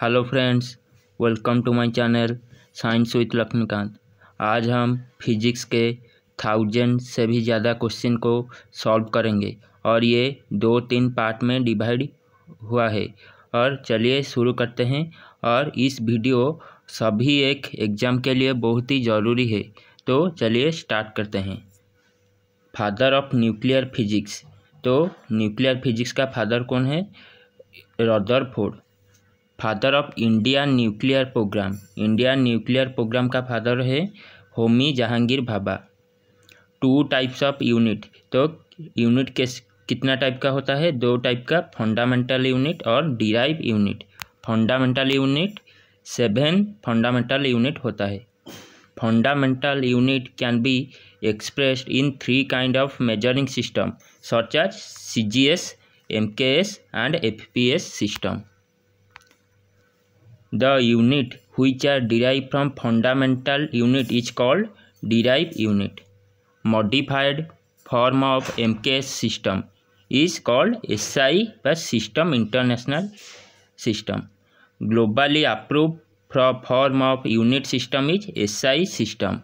Hello friends welcome to my channel science with Laxmikant आज हम physics के थाउजेंड से भी ज़्यादा क्वेश्चन को सॉल्व करेंगे और ये दो तीन पार्ट में डिवाइड हुआ है और चलिए शुरू करते हैं और इस वीडियो सभी एक एग्ज़ाम के लिए बहुत ही ज़रूरी है तो चलिए स्टार्ट करते हैं फादर ऑफ न्यूक्लियर फिजिक्स तो न्यूक्लियर फिजिक्स का फादर कौन है ford father of India nuclear program India nuclear program का फादर है Homi Jehangir Bhabha two types of unit तो यूनिट के कितना टाइप का होता है दो टाइप का फंडामेंटल यूनिट और derive unit fundamental unit seven fundamental unit होता है fundamental unit can be in three kind of measuring system surcharge C G S M K S and F P S system The unit which are derived from fundamental unit is called derived unit. Modified form of MKS system is called SI system international system. Globally approved form of unit system is SI system.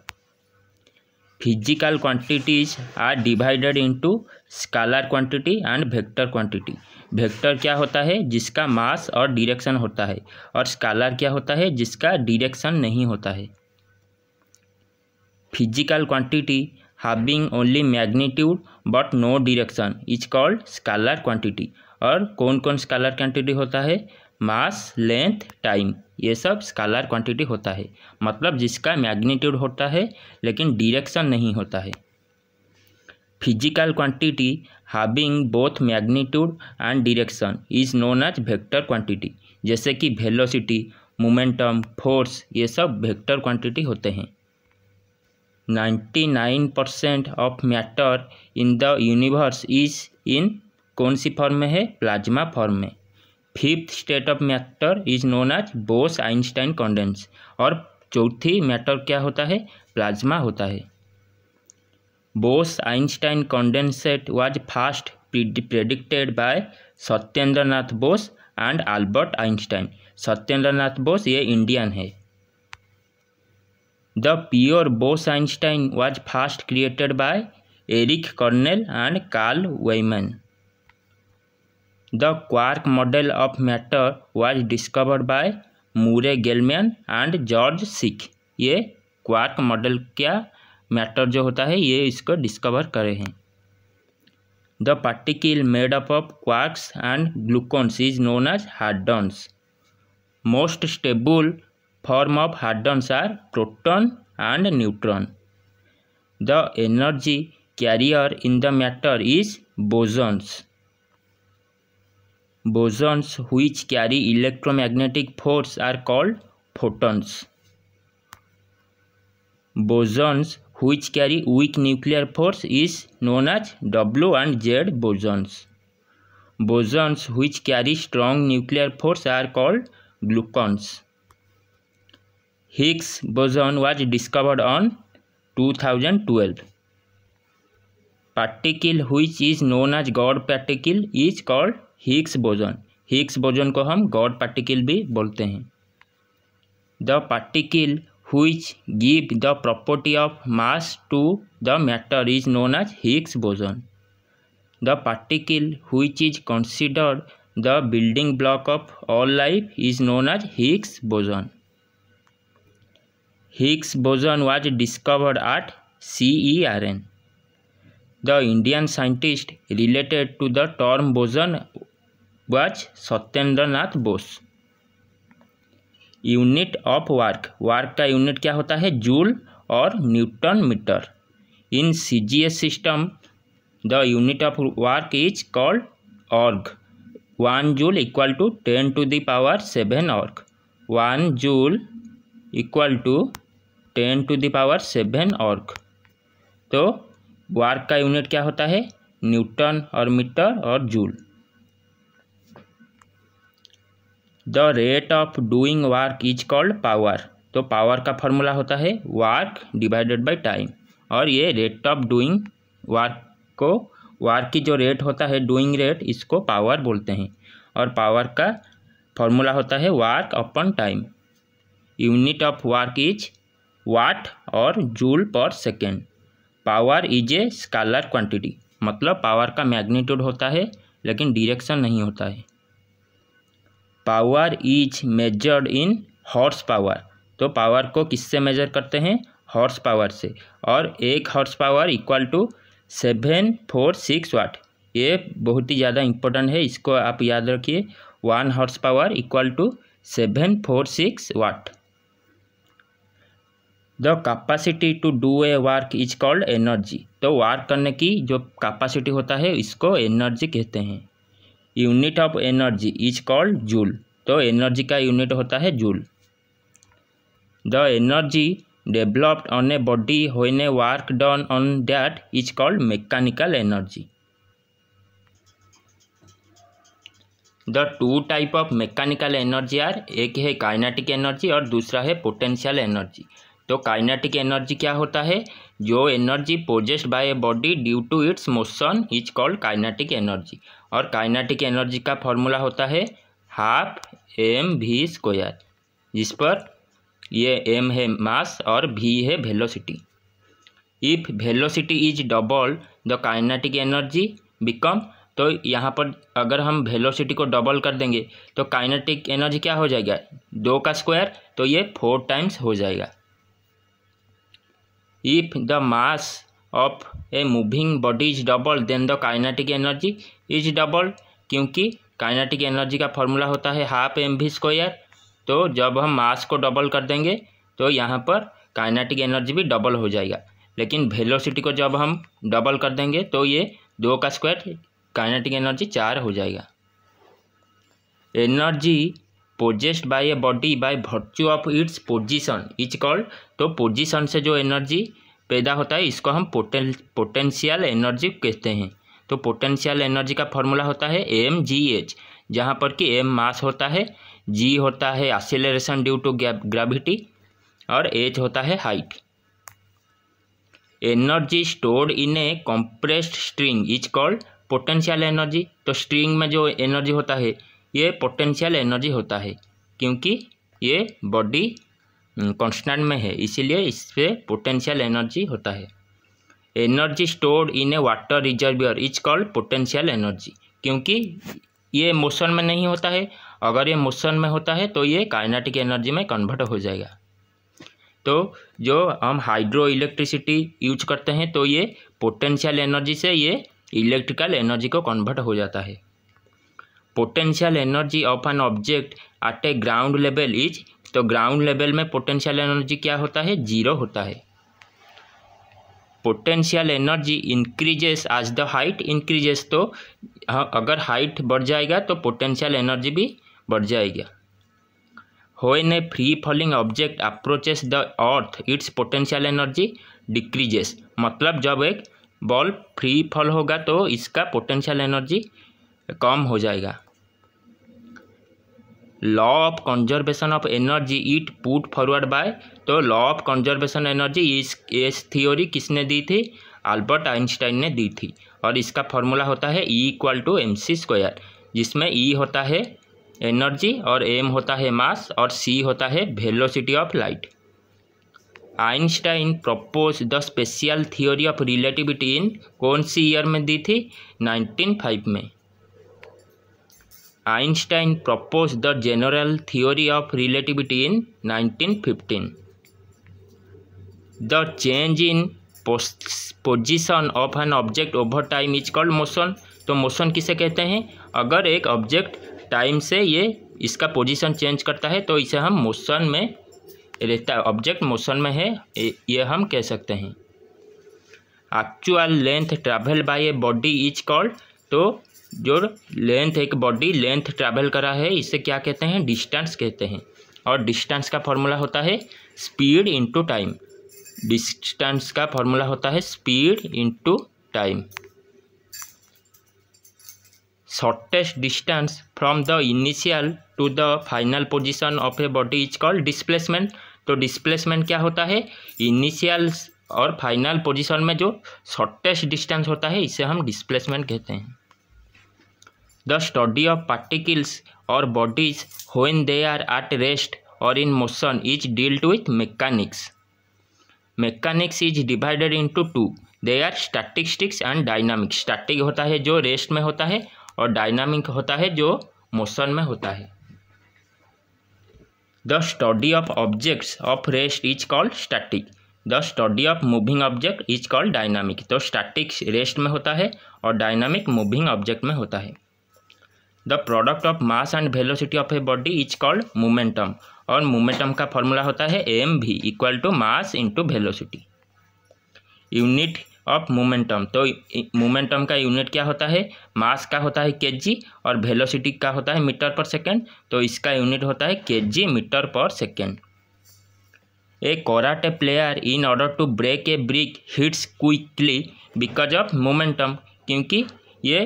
Physical quantities are divided into scalar quantity and vector quantity. Vector क्या होता है जिसका मास और direction होता है और scalar क्या होता है जिसका डिरेक्शन नहीं होता है physical quantity having only magnitude but no direction is called scalar quantity और कौन कौन स्कालर क्वांटिटी होता है मास लेंथ टाइम ये सब स्कालर क्वांटिटी होता है मतलब जिसका मैग्नीट्यूड होता है लेकिन डिरेक्शन नहीं होता है physical quantity having both magnitude and direction is known as vector quantity जैसे कि velocity momentum force ये सब vector quantity होते हैं 99% percent of matter in the universe is in कौन सी फॉर्म में है प्लाज्मा फॉर्म में fifth state of matter is known as Bose Einstein condense और चौथी मैटर क्या होता है प्लाज्मा होता है Bose Einstein condensate was first predicted by Satyendranath Bose and Albert Einstein Satyendranath Bose ये इंडियन है the pure Bose Einstein was first created by Eric Cornell and Carl Wieman the quark model of matter was discovered by Murray Gell Mann and George Zweig ये quark model क्या matter जो होता है ये इसको discover करे हैं the particle made up of quarks and gluons is known as hadrons most stable form of hadrons are proton and neutron the energy carrier in the matter is bosons bosons which carry electromagnetic force are called photons bosons which carry weak nuclear force is known as W and Z bosons. Bosons which carry strong nuclear force are called glucons. Higgs boson was discovered on 2012. Particle which is known as God particle is called Higgs boson. Higgs boson को हम god particle भी बोलते हैं the particle which give the property of mass to the matter is known as Higgs boson. The particle which is considered the building block of all life is known as Higgs boson. Higgs boson was discovered at CERN. The Indian scientist related to the term boson was Satyendranath Bose. Unit of work work का unit क्या होता है joule और newton metre in C G S system the unit of work is called erg one joule equal to ten to the power seven erg one joule equal to ten to the power seven erg तो work का unit क्या होता है newton और metre और joule the rate of doing work is called power तो power का formula होता है वर्क डिवाइडेड बाय टाइम और ये रेट ऑफ डूइंग वर्क को वर्क की जो रेट होता है डूइंग रेट इसको पावर बोलते हैं और पावर का फॉर्मूला होता है work upon time unit of work is watt और joule per second power is a scalar quantity मतलब पावर का मैग्नीट्यूड होता है लेकिन डिरेक्शन नहीं होता है power is measured in horse power तो पावर को किससे मेजर करते हैं हॉर्स पावर से और एक horse power equal to seven four six watt ये बहुत ही ज़्यादा इम्पोर्टेंट है इसको आप याद रखिए one horse power equal to seven four six watt the capacity to do a work is called energy तो वर्क करने की जो कैपेसिटी होता है इसको एनर्जी कहते हैं unit of energy is called joule तो एनर्जी का यूनिट होता है joule the energy developed on a body when a work done on that is called mechanical energy the two type of mechanical energy are एक है kinetic energy और दूसरा है potential energy तो काइनेटिक एनर्जी क्या होता है जो energy possessed by a body due to its motion is called kinetic energy और काइनेटिक एनर्जी का फॉर्मूला होता है हाफ एम वी स्क्वायर जिस पर ये एम है मास और वी है velocity if velocity is double the kinetic energy become तो यहाँ पर अगर हम वेलोसिटी को डबल कर देंगे तो काइनेटिक एनर्जी क्या हो जाएगा दो का स्क्वायर तो ये फोर टाइम्स हो जाएगा if the mass of a moving body is double then the kinetic energy is double क्योंकि काइनेटिक एनर्जी का फॉर्मूला होता है हाफ एम भी स्क्वायर तो जब हम मास को डबल कर देंगे तो यहाँ पर काइनेटिक एनर्जी भी डबल हो जाएगा लेकिन वेलोसिटी को जब हम डबल कर देंगे तो ये दो का स्क्वायर काइनेटिक एनर्जी चार हो जाएगा energy possessed by a body by virtue of its position is called तो पोजिशन से जो एनर्जी पैदा होता है इसको हम पोटें पोटेंशियल एनर्जी कहते हैं तो पोटेंशियल एनर्जी का फॉर्मूला होता है एम जी एच जहाँ पर कि एम मास होता है जी होता है एक्सेलरेशन ड्यू टू ग्रेविटी और एच होता है height energy stored in a compressed string is called potential energy तो स्ट्रिंग में जो एनर्जी होता है ये पोटेंशियल एनर्जी होता है क्योंकि ये बॉडी कॉन्स्टेंट हम्म, में है इसीलिए इस पर पोटेंशियल एनर्जी होता है energy stored in a water reservoir is called potential energy क्योंकि ये मोशन में नहीं होता है अगर ये मोशन में होता है तो ये काइनेटिक एनर्जी में कन्वर्ट हो जाएगा तो जो हम हाइड्रो इलेक्ट्रिसिटी यूज करते हैं तो ये पोटेंशियल एनर्जी से ये इलेक्ट्रिकल एनर्जी को कन्वर्ट हो जाता है potential energy of an object at a ground level is तो ग्राउंड लेवल में पोटेंशियल एनर्जी क्या होता है जीरो होता है potential energy increases as the height increases तो अगर हाइट बढ़ जाएगा तो पोटेंशियल एनर्जी भी बढ़ जाएगा in a free falling object approaches the earth its potential energy decreases मतलब जब एक बॉल फ्री फॉल होगा तो इसका पोटेंशियल एनर्जी कम हो जाएगा law of conservation of energy it put forward by तो लॉ ऑफ कंजर्वेशन एनर्जी इस एस थियोरी किसने दी थी अल्बर्ट आइंस्टाइन ने दी थी और इसका फॉर्मूला होता है E equal to M C square जिसमें ई e होता है एनर्जी और एम होता है मास और सी होता है velocity of light Einstein propose the special theory of relativity in कौन सी ईयर में दी थी फाइव में Einstein propose the general theory of relativity in 1915. The change in position of an object over time is called motion तो motion किसे कहते हैं अगर एक ऑब्जेक्ट टाइम से ये इसका पोजीशन चेंज करता है तो इसे हम मोशन में रहता ऑब्जेक्ट मोशन में है ये हम कह सकते हैं actual length travel by a body is called तो जो लेंथ एक बॉडी लेंथ ट्रैवल करा है इसे क्या कहते हैं डिस्टेंस कहते हैं और डिस्टेंस का फॉर्मूला होता है स्पीड इंटू टाइम डिस्टेंस का फॉर्मूला होता है speed into time shortest distance from the initial to the final position of a body is called displacement तो डिस्प्लेसमेंट क्या होता है इनिशियल और फाइनल पोजिशन में जो शॉर्टेस्ट डिस्टेंस होता है इसे हम डिस्प्लेसमेंट कहते हैं द स्टडी ऑफ पार्टिकल्स और bodies when they are at rest और in motion is dealt with mechanics mechanics is divided into two they are statistics and dynamics static होता है जो रेस्ट में होता है और डायनामिक होता है जो मोशन में होता है the study of objects of rest is called static the study of moving object is called dynamic तो स्टैटिक्स रेस्ट में होता है और डायनामिक मूविंग ऑब्जेक्ट में होता है the product of mass and velocity of a body is called momentum और momentum का फॉर्मूला होता है M V equal to mass into velocity unit of momentum तो मोमेंटम का यूनिट क्या होता है मास का होता है जी और वेलोसिटी का होता है मीटर पर सेकेंड तो इसका यूनिट होता है G metre per second a karate player in order to break a brick hits quickly because of momentum क्योंकि ये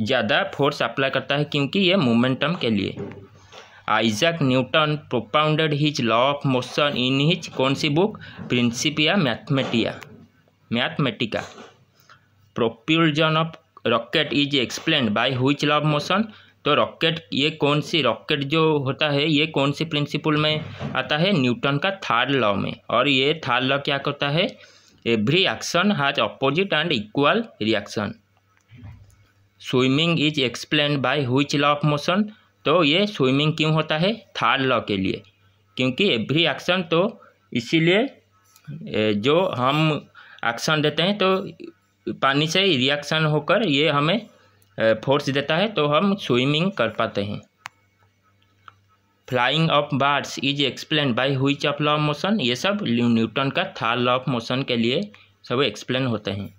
ज़्यादा फोर्स अप्लाई करता है क्योंकि ये मोमेंटम के लिए Isaac Newton propounded his law of motion in his कौन सी book Principia Mathematica Mathematica propulsion of rocket is explain by which law of motion तो रॉकेट ये कौन सी रॉकेट जो होता है ये कौन सी प्रिंसिपल में आता है न्यूटन का थर्ड लॉ में और ये थर्ड लॉ क्या करता है every action has opposite and equal reaction swimming is explain by which law of motion तो ये स्विमिंग क्यों होता है थर्ड लॉ के लिए क्योंकि एवरी एक्शन तो इसीलिए जो हम एक्शन देते हैं तो पानी से रिएक्शन होकर ये हमें फोर्स देता है तो हम स्विमिंग कर पाते हैं flying of birds is explain by which of law of motion ये सब न्यूटन का थर्ड लॉ ऑफ मोशन के लिए सब एक्सप्लेन होते हैं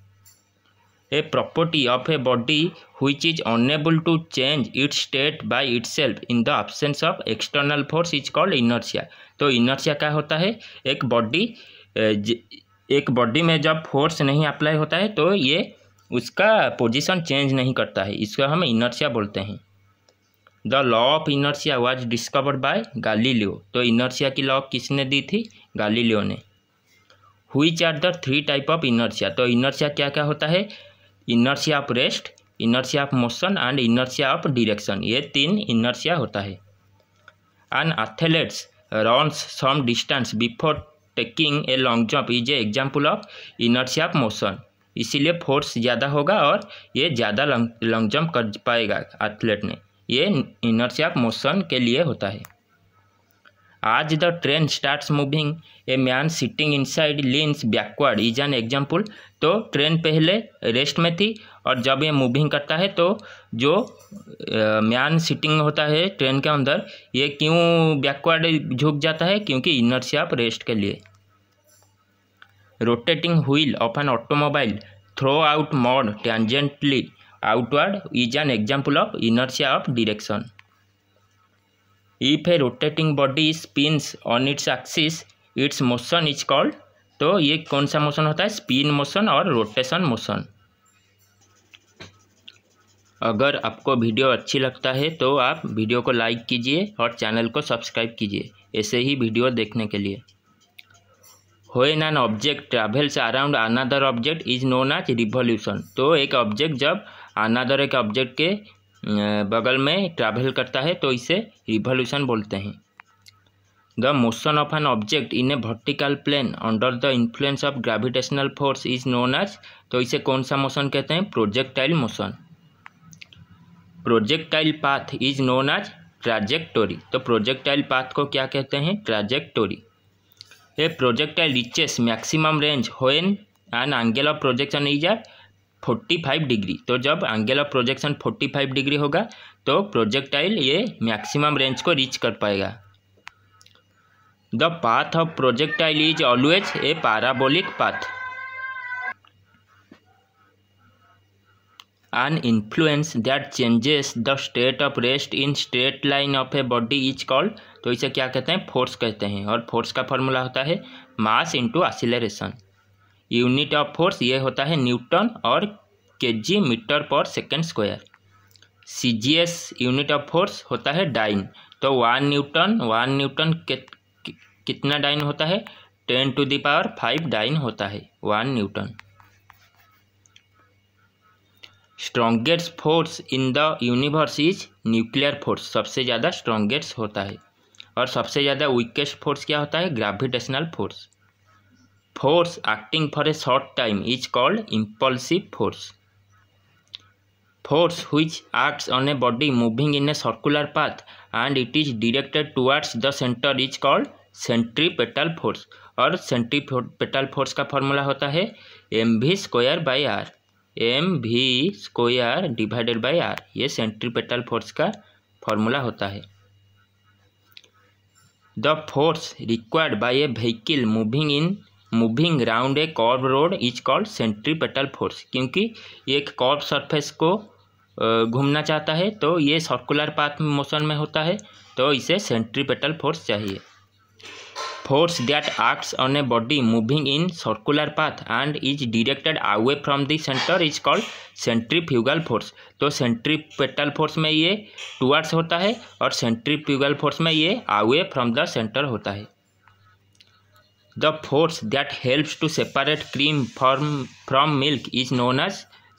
a property a a body is is unable to change its state by itself in the absence of external force is called inertia तो inertia क्या होता है एक बॉडी एक बॉडी में जब फोर्स नहीं अप्लाई होता है तो ये उसका पोजीशन चेंज नहीं करता है इसको हम इनर्शिया बोलते हैं the law of inertia was discovered by Galileo तो इनर्शिया की लॉ किसने दी थी गालीलियो ने which are the three type of inertia तो इनर्शिया क्या क्या होता है inertia of rest inertia of motion and inertia of direction ये तीन इनर्सिया होता है an athletes runs some distance before taking a long jump is a example of inertia of motion इसीलिए फोर्स ज़्यादा होगा और ये ज़्यादा लॉन्ग लॉन्ग जंप कर पाएगा एथलेट ने ये इनर्सिया ऑफ मोशन के लिए होता है as the train starts moving a man sitting inside leans backward is an example तो ट्रेन पहले रेस्ट में थी और जब ये मूविंग करता है तो जो मैन सिटिंग होता है ट्रेन के अंदर ये क्यों बैकवर्ड झुक जाता है क्योंकि इनर्शिया रेस्ट के लिए rotating wheel of an automobile throw out mud tangentially outward is an example of inertia of direction if a rotating body spins on its axis its motion is called तो ये कौन सा मोशन होता है spin motion और rotation motion अगर आपको वीडियो अच्छी लगता है तो आप वीडियो को लाइक कीजिए और चैनल को सब्सक्राइब कीजिए ऐसे ही वीडियो देखने के लिए when an object travels around another object is known as revolution तो एक ऑब्जेक्ट जब अनादर एक ऑब्जेक्ट के बगल में ट्रैवल करता है तो इसे रिवोल्यूशन बोलते हैं the motion of an object in a vertical plane under the influence of gravitational force is known as तो इसे कौन सा मोशन कहते हैं projectile motion projectile path is known as trajectory तो प्रोजेक्टाइल पाथ को क्या कहते हैं trajectory a projectile reaches maximum range when an angle of projection is at forty five degree तो जब angle of projection forty five degree होगा तो projectile ये मैक्सिमम रेंज को रीच कर पाएगा the path of projectile is always a parabolic path an influence that changes the state of rest in straight line of a body is called तो इसे क्या कहते हैं फोर्स कहते हैं और फोर्स का फॉर्मूला होता है mass into acceleration unit of force ये होता है न्यूटन और K G metre per second square C G S unit of force होता है डाइन तो वन न्यूटन वन न्यूटन कितना डाइन होता है ten to the power five dyne होता है one newton strongest force in the universe is nuclear force सबसे ज़्यादा स्ट्रॉन्गेस्ट होता है और सबसे ज़्यादा वीकेस्ट फोर्स क्या होता है gravitational force force acting for a short time is called impulsive force force which acts on a body moving in a circular path and it is directed towards the centre is called centripetal force और centripetal force का formula होता है M V square by R M V square divided by R ये centripetal force का formula होता है the force required by a vehicle moving in moving round a curve road is called centripetal force क्योंकि एक कॉर्ब surface को घूमना चाहता है तो ये सर्कुलर पाथ मोशन में होता है तो इसे सेंट्रीपेटल फोर्स चाहिए force that acts on a body moving in circular path and is directed away from the centre is called centrifugal force तो सेंट्री पेटल फोर्स में ये टूअर्ड्स होता है और फ्यूगल फोर्स में ये अवे फ्रॉम द सेंटर होता है the force that helps to separate cream form from milk is known as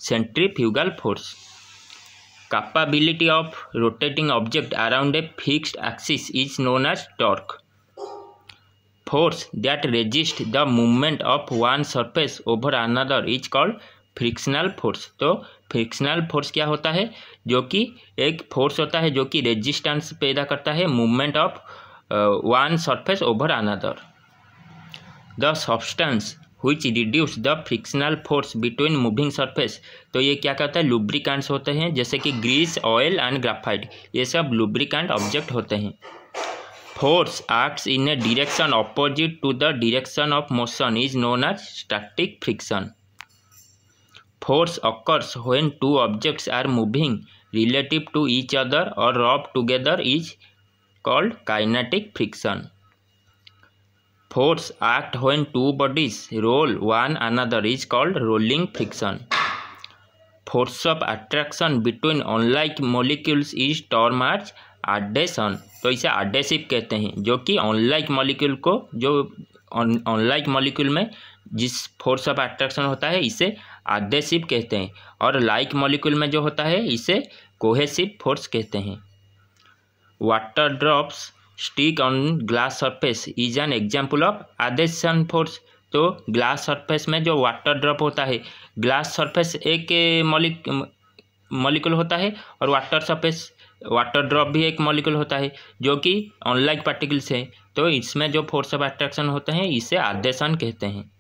centrifugal force capability of rotating object around a fixed axis is known as torque force that resist the movement of one surface over another is called frictional force तो frictional force क्या होता है जो कि एक force होता है जो कि रेजिस्टेंस पैदा करता है movement of one surface over another the substance which reduce the frictional force between moving surface तो ये क्या कहता है लुब्रिकांट्स होते हैं जैसे कि ग्रीस ऑयल एंड ग्राफाइट ये सब लुब्रिकांट ऑब्जेक्ट होते हैं force acts in a direction opposite to the direction of motion is known as static friction force occurs when two objects are moving relative to each other और rub together is called kinetic friction force act when two bodies roll one another is called rolling friction force of attraction between unlike molecules is term as adhesion तो इसे आडेसिव कहते हैं जो कि unlike molecule को जो unlike molecule में जिस फोर्स ऑफ अट्रैक्शन होता है इसे आडेसिव कहते हैं और लाइक मॉलिक्यूल में जो होता है इसे कोहेसिव फोर्स कहते हैं water drops stick on glass surface is an example of adhesion force तो ग्लास सरफेस में जो वाटर ड्रॉप होता है ग्लास सरफेस एक मॉलिक मॉलिक्यूल होता है और वाटर सरफेस वाटर ड्रॉप भी एक मॉलिक्यूल होता है जो कि अनलाइक पार्टिकल्स हैं तो इसमें जो फोर्स ऑफ अट्रैक्शन होते हैं इसे आदेशन कहते हैं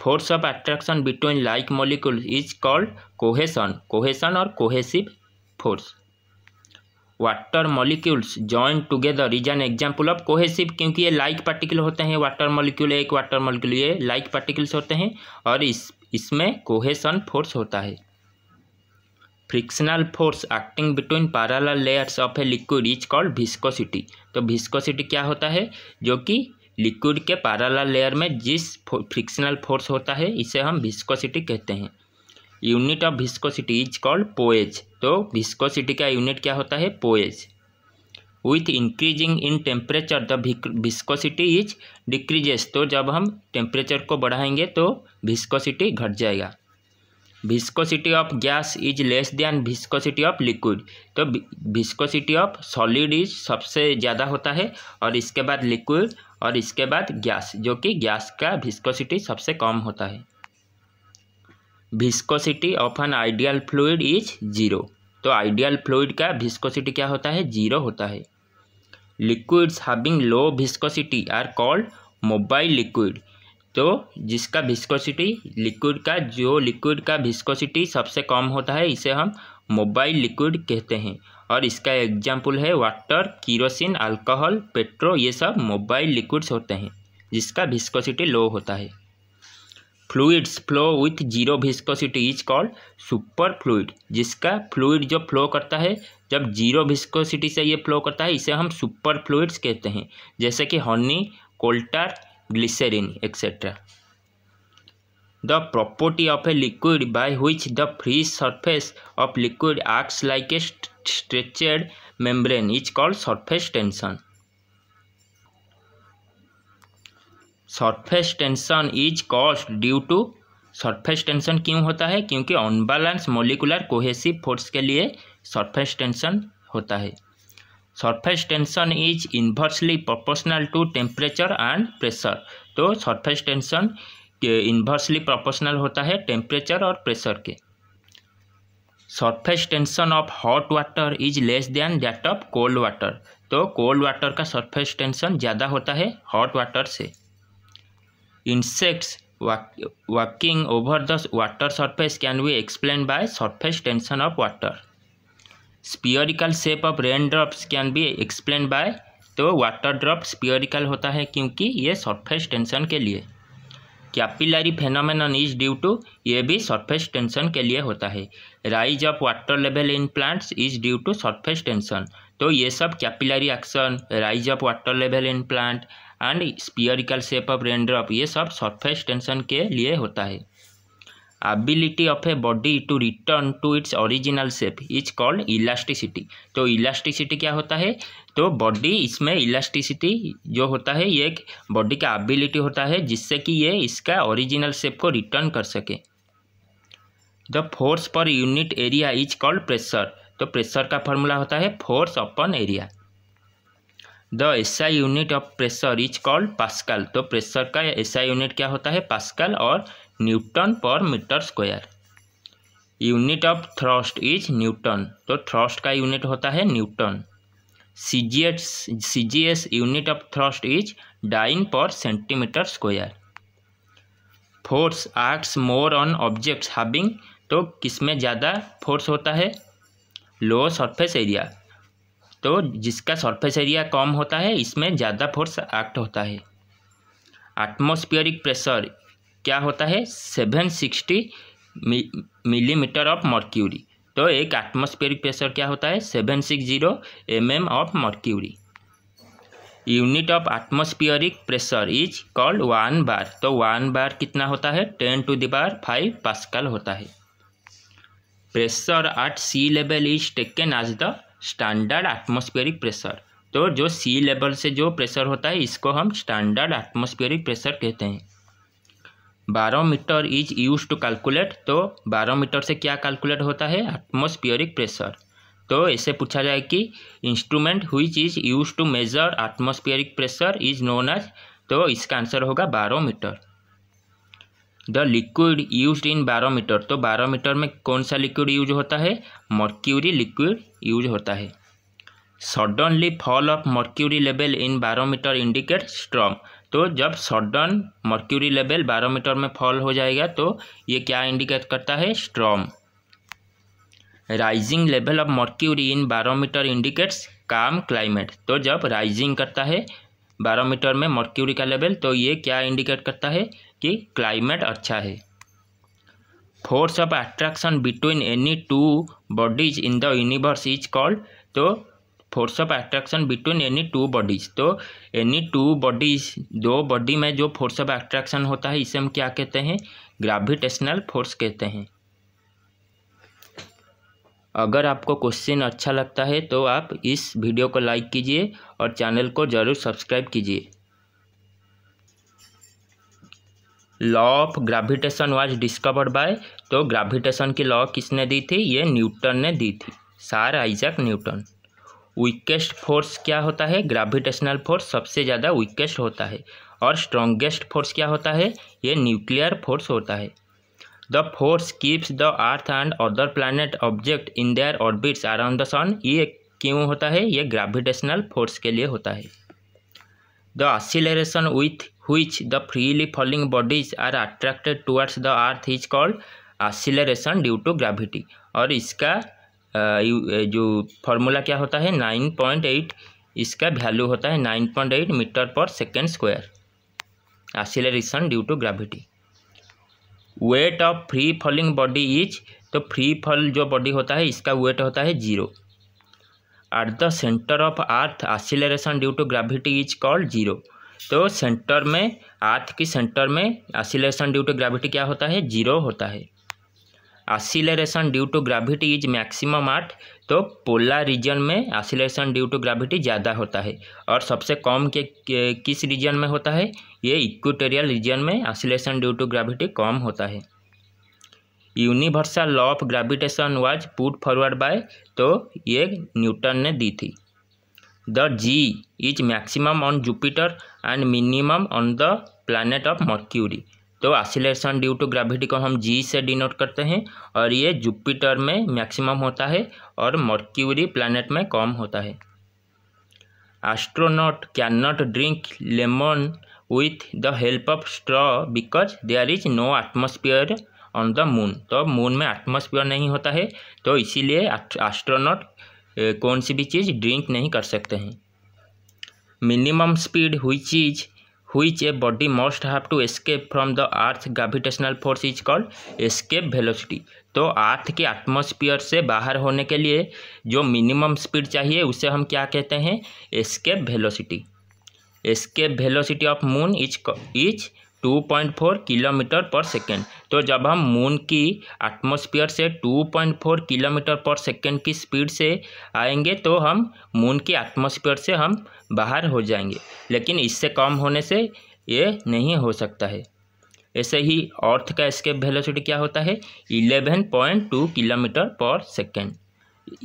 force of attraction between like molecule is called cohesion cohesion और cohesive force water molecules join together is an example of cohesive क्योंकि ये लाइक पार्टिकल होते हैं वाटर मॉलिक्यूल एक वाटर मॉलिक्यूल ये लाइक पार्टिकल्स होते हैं और इस इसमें कोहेसन फोर्स होता है frictional force acting between parallel layers of a liquid is called viscosity तो भिस्कोसिटी क्या होता है जो कि लिक्विड के पैराला लेयर में जिस फ्रिक्शनल फोर्स होता है इसे हम भिस्कोसिटी कहते हैं unit of viscosity is called poise तो विस्कोसिटी का यूनिट क्या होता है poise with increasing in temperature the viscosity is decreases तो जब हम टेम्परेचर को बढ़ाएंगे तो विस्कोसिटी घट जाएगा viscosity of gas is less than viscosity of liquid तो विस्कोसिटी ऑफ सॉलिड इज सबसे ज़्यादा होता है और इसके बाद लिक्विड और इसके बाद गैस जो कि गैस का विस्कोसिटी सबसे कम होता है viscosity of an ideal fluid is zero तो आइडियल फ्लूड का विस्कोसिटी क्या होता है जीरो होता है liquids having low viscosity are called mobile liquid तो जिसका विस्कोसिटी लिक्विड का जो लिक्विड का विस्कोसिटी सबसे कम होता है इसे हम मोबाइल लिक्विड कहते हैं और इसका एग्जाम्पल है वाटर कीरोसिन अल्कोहल पेट्रोल ये सब मोबाइल लिक्विड्स होते हैं जिसका विस्कोसिटी लो होता है fluids flow with zero viscosity is called super fluid जिसका फ्लूइड जो फ्लो करता है जब जीरो भिस्कोसिटी से ये फ्लो करता है इसे हम सुपर फ्लूइड्स कहते हैं जैसे कि honey coal tar glycerine etcetera the property of a liquid by which the free surface of liquid acts like a stretched membrane is called surface tension surface tension is cause due to surface tension क्यों होता है क्योंकि unbalance molecular cohesive force के लिए surface tension होता है surface tension is inversely proportional to temperature and pressure तो surface tension inversely proportional होता है टेम्परेचर और प्रेशर के surface tension of hot water is less than that of cold water तो कोल्ड वाटर का surface tension ज़्यादा होता है हॉट वाटर से insects over over the water surface can be explained by surface tension of water. Spherical shape of raindrops can be explained by तो water drop spherical होता है क्योंकि ये सरफेस टेंशन के लिए capillary phenomenon is due to ये भी surface tension के लिए होता है rise of water level in plants is due to surface tension तो ये सब capillary action rise of water level in plant and spherical shape of raindrop ये सब सरफेस टेंशन के लिए होता है ability of a body to return to it's original shape is called elasticity तो इलास्टिसिटी क्या होता है तो बॉडी इसमें इलास्टिसिटी जो होता है ये बॉडी का एबिलिटी होता है जिससे कि ये इसका ओरिजिनल शेप को रिटर्न कर सके the force per unit area is called pressure तो प्रेशर का फॉर्मूला होता है force upon area the S I unit of pressure is called pascal तो प्रेशर का एस आई यूनिट क्या होता है पास्कल और newton per metre square unit of thrust is newton तो थ्रस्ट का यूनिट होता है newton C G S C G S unit of thrust is dyne per centimetre square force acts more on objects having तो किसमें ज़्यादा force होता है लो surface area तो जिसका सरफेस एरिया कम होता है इसमें ज़्यादा फोर्स एक्ट होता है एटमोस्फियरिक प्रेशर क्या होता है seven sixty millimetre of mercury तो एक एटमोस्फियरिक प्रेशर क्या होता है seven six zero M M of mercury unit of atmospheric pressure is called one bar तो वन बार कितना होता है ten to the five pascal होता है pressure at sea level is taken as the standard atmospheric pressure तो जो सी level से जो प्रेशर होता है इसको हम स्टैंडर्ड एटमोस्फेरिक प्रेशर कहते हैं barometer is use to calculate तो बारोमीटर से क्या कैलकुलेट होता है एटमोस्फियरिक प्रेशर तो ऐसे पूछा जाए कि इंस्ट्रूमेंट हुई चीज use to measure atmospheric pressure is known as तो इसका आंसर होगा barometer the liquid use in barometer तो बैरोमीटर में कौन सा लिक्विड यूज होता है मर्क्यूरी लिक्विड यूज होता है suddenly fall of mercury level in barometer indicate strong तो जब सडन मर्क्यूरी लेवल बैरोमीटर में फॉल हो जाएगा तो ये क्या इंडिकेट करता है strong rising level of mercury in barometer indicates calm climate तो जब राइजिंग करता है बैरोमीटर में मर्क्यूरी का लेवल तो ये क्या इंडिकेट करता है कि क्लाइमेट अच्छा है force of attraction between any two bodies in the universe is called तो force of attraction between any two bodies तो एनी टू बॉडीज दो बॉडी में जो फोर्स ऑफ अट्रैक्शन होता है इसे हम क्या कहते हैं ग्राविटेशनल फोर्स कहते हैं अगर आपको क्वेश्चन अच्छा लगता है तो आप इस वीडियो को लाइक कीजिए और चैनल को ज़रूर सब्सक्राइब कीजिए law of gravitation was discovered by तो ग्राविटेशन की लॉ किसने दी थी ये न्यूटन ने दी थी सार आइजक न्यूटन वीकेस्ट फोर्स क्या होता है ग्रेविटेशनल फोर्स सबसे ज़्यादा वीकेस्ट होता है और स्ट्रॉन्गेस्ट फोर्स क्या होता है ये न्यूक्लियर फोर्स होता है the force keeps the earth and other planet object in their orbits around the sun ये क्यों होता है ये ग्रेविटेशनल फोर्स के लिए होता है the acceleration with which the freely falling bodies are attracted towards the earth is called acceleration due to gravity और इसका जो फॉर्मूला क्या होता है नाइन पॉइंट एट इसका वैल्यू होता है nine point eight metre per second square acceleration due to gravity weight of free falling body is तो फ्री फॉल जो बॉडी होता है इसका वेट होता है zero at the centre of earth acceleration due to gravity is called zero तो centre में earth की सेंटर में असिलेशन ड्यू टू ग्रेविटी क्या होता है जीरो होता है acceleration due to gravity is maximum earth तो पोलर रीजन में असिलेशन ड्यू टू ग्राविटी ज़्यादा होता है और सबसे कम के, के किस रीजन में होता है ये इक्वेटोरियल रीजन में असिलेशन ड्यू टू ग्रेविटी कम होता है universal law of gravitation was put forward by तो ये न्यूटन ने दी थी the g is maximum on Jupiter and minimum on the planet of mercury तो एक्सीलरेशन ड्यू टू ग्रेविटी को हम जी से डिनोट करते हैं और ये जुपिटर में मैक्सिमम होता है और मर्क्यूरी प्लानट में कम होता है astronaut can not drink lemon with the help of straw because there is no atmosphere on the moon तो मून में एटमोसफियर नहीं होता है तो इसीलिए एस्ट्रोनॉट कौन सी भी चीज़ ड्रिंक नहीं कर सकते हैं मिनिमम स्पीड हुई चीज़ हुई a body must have to escape from the earth gravitational force is called escape velocity तो अर्थ के एटमोस्फियर से बाहर होने के लिए जो मिनिमम स्पीड चाहिए उसे हम क्या कहते हैं escape velocity escape velocity of moon is is 2.4 kilometre per second तो जब हम मून की एटमॉस्फेयर से 2.4 किलोमीटर पर सेकेंड की स्पीड से आएंगे तो हम मून की एटमॉस्फेयर से हम बाहर हो जाएंगे लेकिन इससे कम होने से ये नहीं हो सकता है ऐसे ही अर्थ का स्केप वेलोसिटी क्या होता है 11.2 किलोमीटर पर सेकेंड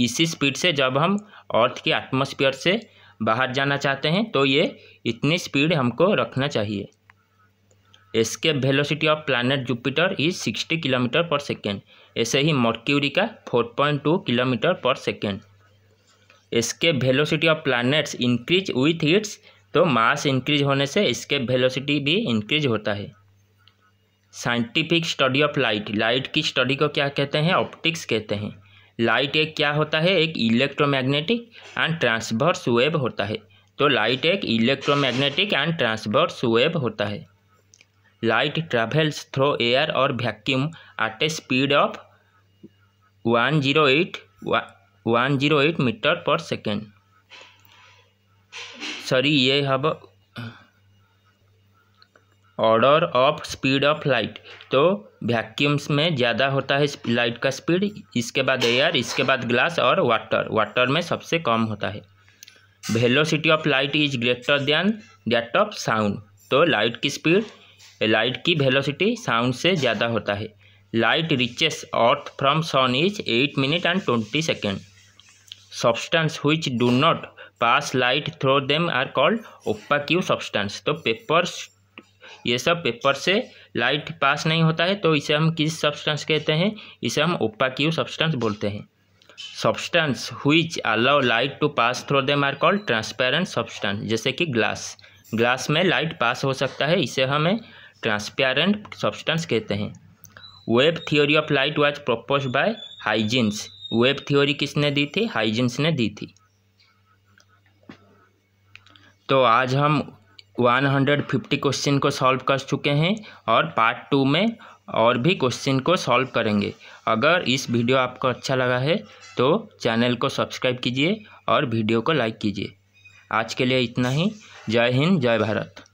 इसी स्पीड से जब हम अर्थ की एटमोसफियर से बाहर जाना चाहते हैं तो ये इतनी स्पीड हमको रखना चाहिए escape velocity of planet Jupiter is 60 kilometre per second ऐसे ही मर्क्यूरी का 4.2 kilometre per second escape velocity of planets increase with its तो मास इंक्रीज होने से एस्केप वेलोसिटी भी इंक्रीज होता है scientific study of light light की स्टडी को क्या कहते हैं ऑप्टिक्स कहते हैं लाइट एक क्या होता है एक इलेक्ट्रोमैग्नेटिक एंड ट्रांसवर्स वेव होता है तो लाइट एक इलेक्ट्रोमैग्नेटिक एंड ट्रांसवर्स वेव होता है लाइट ट्रैवल्स थ्रो और vacuum at a speed of one zero eight one zero eight metre per second sorry ये हब order of speed of light तो वैक्यूम्स में ज़्यादा होता है लाइट का स्पीड इसके बाद एयर इसके बाद ग्लास और वाटर वाटर में सबसे कम होता है velocity of light is greater than that of sound तो लाइट की स्पीड लाइट की वेलोसिटी साउंड से ज़्यादा होता है light reaches earth from sun is eight minute and twenty second substance which do not pass light through them are called Q substance तो papers ये सब पेपर से लाइट पास नहीं होता है तो इसे हम किस सब्सटेंस कहते हैं इसे हम क्यू सब्सटेंस बोलते हैं substance which allow light to pass through them are called transparent substance जैसे कि ग्लास ग्लास में लाइट पास हो सकता है इसे हमें ट्रांसपेरेंट सब्सटेंस कहते हैं wave theory of light was propose by Huygens wave theory किसने दी थी हाइजिन्स ने दी थी तो आज हम 150 क्वेश्चन को सॉल्व कर चुके हैं और पार्ट टू में और भी क्वेश्चन को सॉल्व करेंगे अगर इस वीडियो आपको अच्छा लगा है तो चैनल को सब्सक्राइब कीजिए और वीडियो को लाइक कीजिए आज के लिए इतना ही जय हिंद जय भारत